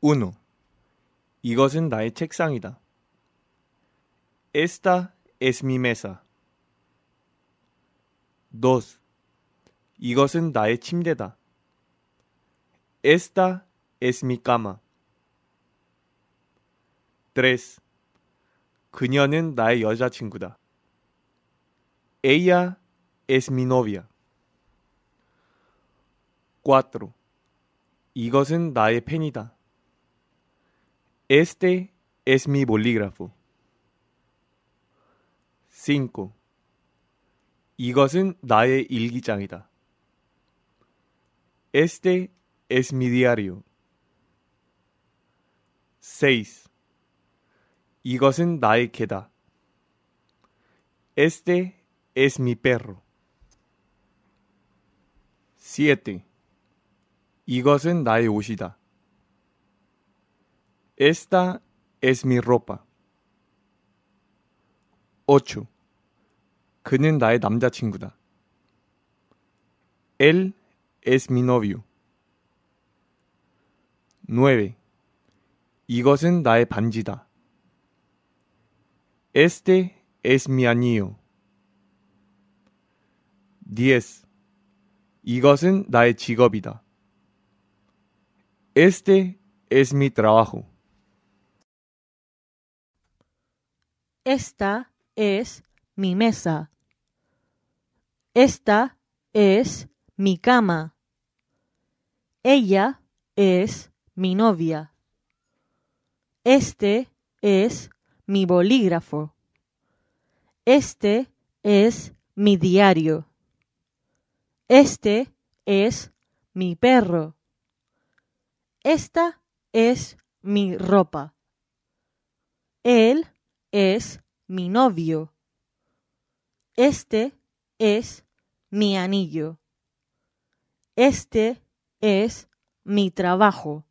우누. 이것은 나의 책상이다. Esta es mi mesa. Dos. 이것은 나의 침대다. Esta es mi cama. Tres. 그녀는 나의 여자친구다. Ella es mi novia. Cuatro. 이것은 나의 펜이다. Este es mi bolígrafo. 5. 이것은 나의 일기장이다. Este es mi diario. 6. 이것은 나의 개다. Este es mi perro. 7. 이것은 나의 옷이다. Esta es mi ropa. 8. 그는 나의 남자친구다. Él es mi novio. 9. 이것은 나의 반지다. Este es mi anillo. 10. 이것은 나의 직업이다. Este es mi trabajo. Esta es mi mesa. Esta es mi cama. Ella es mi novia. Este es mi bolígrafo. Este es mi diario. Este es mi perro. Esta es mi ropa. Él es mi novio. Este es mi anillo. Este es mi trabajo.